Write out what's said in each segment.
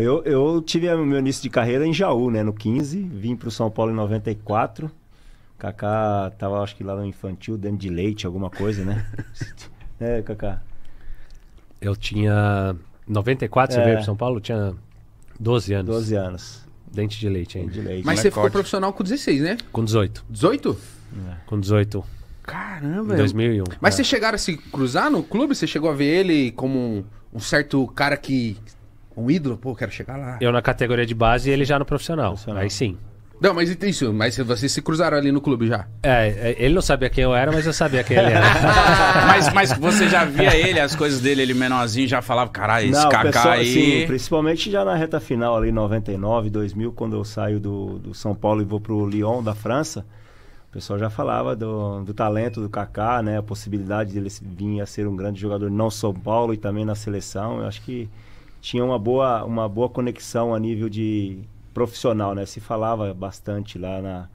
Eu, eu tive meu início de carreira em Jaú, né? No 15, vim para o São Paulo em 94. Kaká tava, acho que lá no infantil, dentro de leite, alguma coisa, né? é, Kaká. Eu tinha 94, é. você veio é. pro São Paulo? Tinha 12 anos. 12 anos. Dente de leite ainda. De leite. Mas você é ficou profissional com 16, né? Com 18. 18? É. Com 18. Caramba. Em 2001. Mas é. vocês chegaram a se cruzar no clube? Você chegou a ver ele como um certo cara que um ídolo, pô, quero chegar lá. Eu na categoria de base e ele já no profissional. profissional. Aí sim. Não, mas tem isso. Mas vocês se cruzaram ali no clube já. É, é, ele não sabia quem eu era, mas eu sabia quem ele era. mas, mas você já via ele, as coisas dele, ele menorzinho, já falava, caralho, esse Kaká aí... Sim, principalmente já na reta final ali, 99, 2000, quando eu saio do, do São Paulo e vou pro Lyon, da França, o pessoal já falava do, do talento do Kaká, né? A possibilidade dele vir a ser um grande jogador não São Paulo e também na seleção. Eu acho que tinha uma boa, uma boa conexão a nível de profissional, né? Se falava bastante lá na,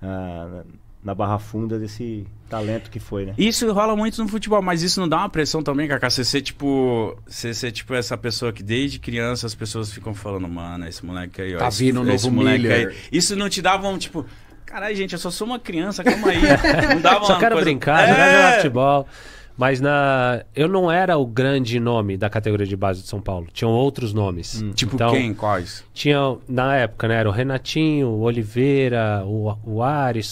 na, na Barra Funda desse talento que foi, né? Isso rola muito no futebol, mas isso não dá uma pressão também, Cacá? Você ser, tipo, você ser, tipo, essa pessoa que desde criança as pessoas ficam falando, mano, esse moleque aí, ó. Tá vindo esse, novo esse moleque Miller. aí. Isso não te dava um, tipo, Caralho, gente, eu só sou uma criança, calma aí. Não dava Só quero coisa... brincar, é... jogar futebol. Mas na eu não era o grande nome da categoria de base de São Paulo. Tinham outros nomes. Hum, tipo então, quem? Quais? Tinha, na época, né? Era o Renatinho, o Oliveira, o, o Ares,